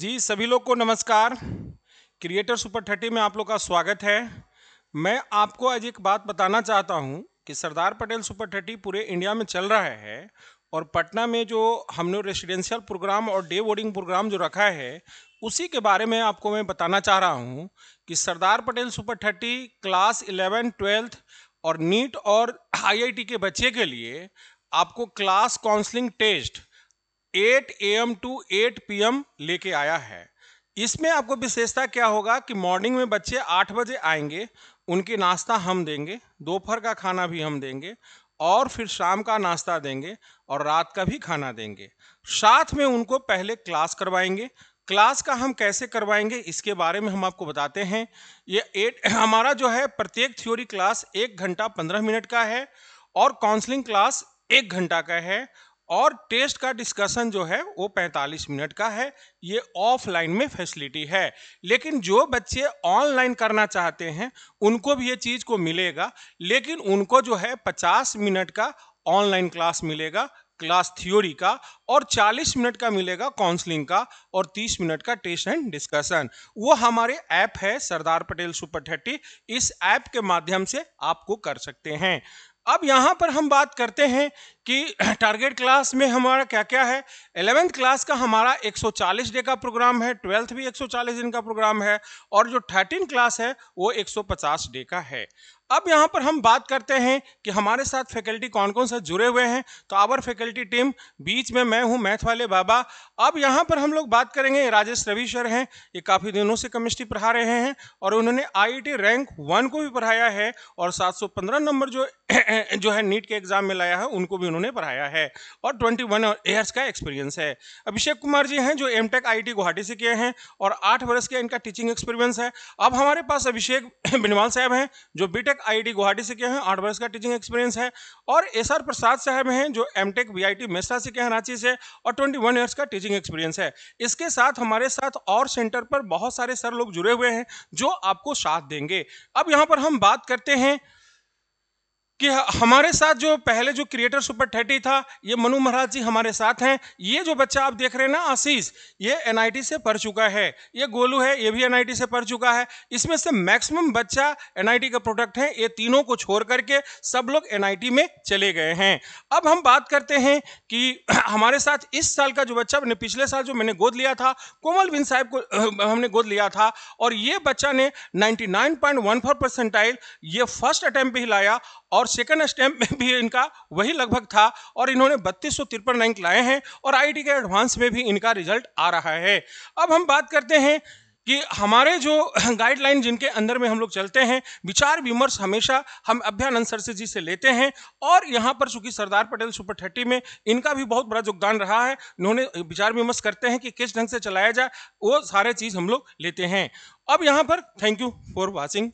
जी सभी लोग को नमस्कार क्रिएटर सुपर थर्टी में आप लोग का स्वागत है मैं आपको आज एक बात बताना चाहता हूं कि सरदार पटेल सुपर थर्टी पूरे इंडिया में चल रहा है और पटना में जो हमने रेसिडेंशियल प्रोग्राम और डे बोर्डिंग प्रोग्राम जो रखा है उसी के बारे में आपको मैं बताना चाह रहा हूं कि Sardar Patel super thirty class eleven twelfth और नीट और आईआईटी के बच्चे के लिए आपको class counselling test at A M to P M लेके आया है इसमें आपको विशेषता क्या होगा कि मॉर्निंग में बच्चे आठ बजे आएंगे उनके नाश्ता हम देंगे दोपहर का खाना भी हम देंगे और फिर शाम का नाश्ता देंगे और रात का भी खाना देंगे साथ में उनको पहले क्लास करवाएंगे क्लास का हम कैसे करवाएंगे इसके बारे में हम आपको बताते हैं ये एट हमारा जो है प्रत्येक थ्योरी क्लास एक घंटा पंद्रह मिनट का है और काउंसलिंग क्लास एक घंटा का है और टेस्ट का डिस्कशन जो है वो 45 मिनट का है ये ऑफलाइन में फैसिलिटी है लेकिन जो बच्चे ऑनलाइन करना चाहते हैं उनको भी ये चीज़ को मिलेगा लेकिन उनको जो है 50 मिनट का ऑनलाइन क्लास मिलेगा क्लास थ्योरी का और 40 मिनट का मिलेगा काउंसलिंग का और 30 मिनट का टेस्ट एंड डिस्कशन वो हमारे ऐप है सरदार पटेल सुपर थर्टी इस ऐप के माध्यम से आपको कर सकते हैं अब यहाँ पर हम बात करते हैं कि टारगेट क्लास में हमारा क्या क्या है एलेवेंथ क्लास का हमारा 140 डे का प्रोग्राम है ट्वेल्थ भी 140 दिन का प्रोग्राम है और जो थर्टीन क्लास है वो 150 डे का है अब यहाँ पर हम बात करते हैं कि हमारे साथ फैकल्टी कौन कौन सा जुड़े हुए हैं तो आवर फैकल्टी टीम बीच में मैं हूँ मैथ वाले बाबा अब यहाँ पर हम लोग बात करेंगे राजेश रवि सर हैं ये काफ़ी दिनों से केमिस्ट्री पढ़ा रहे हैं और उन्होंने आई रैंक वन को भी पढ़ाया है और 715 नंबर जो जो है नीट के एग्ज़ाम में लाया है उनको भी उन्होंने पढ़ाया है और ट्वेंटी वन ईयर्स का एक्सपीरियंस है अभिषेक कुमार जी हैं जो एम टेक आई गुवाहाटी से किए हैं और आठ वर्ष के इनका टीचिंग एक्सपीरियंस है अब हमारे पास अभिषेक बिनवाल साहब हैं जो बीटेक आईआईटी गुवाहाटी से किए हैं आठ वर्ष का टीचिंग एक्सपीरियंस है और एस आर प्रसाद साहब हैं जो एम टेक वी मेसरा से किए हैं रांची से और ट्वेंटी वन का टीचिंग एक्सपीरियंस है इसके साथ हमारे साथ और सेंटर पर बहुत सारे सर लोग जुड़े हुए हैं जो आपको साथ देंगे अब यहाँ पर हम बात करते हैं कि हमारे साथ जो पहले जो क्रिएटर सुपर थर्टी था ये मनु महाराज जी हमारे साथ हैं ये जो बच्चा आप देख रहे हैं ना आशीष ये एनआईटी से पढ़ चुका है ये गोलू है ये भी एनआईटी से पढ़ चुका है इसमें से मैक्सिमम बच्चा एनआईटी का प्रोडक्ट है ये तीनों को छोड़ करके सब लोग एनआईटी में चले गए हैं अब हम बात करते हैं कि हमारे साथ इस साल का जो बच्चा मैंने पिछले साल जो मैंने गोद लिया था कोमल बिन साहब को हमने गोद लिया था और ये बच्चा ने नाइन्टी परसेंटाइल ये फर्स्ट अटैम्प्ट भी लाया और सेकंड स्टैम्प में भी इनका वही लगभग था और इन्होंने बत्तीस सौ तिरपन रैंक लाए हैं और आई के एडवांस में भी इनका रिजल्ट आ रहा है अब हम बात करते हैं कि हमारे जो गाइडलाइन जिनके अंदर में हम लोग चलते हैं विचार विमर्श हमेशा हम अभ्यानंद सरसे जी से लेते हैं और यहाँ पर चूंकि सरदार पटेल सुपर थर्टी में इनका भी बहुत बड़ा योगदान रहा है इन्होंने विचार विमर्श करते हैं कि किस ढंग से चलाया जाए वो सारे चीज़ हम लोग लेते हैं अब यहाँ पर थैंक यू फॉर वॉचिंग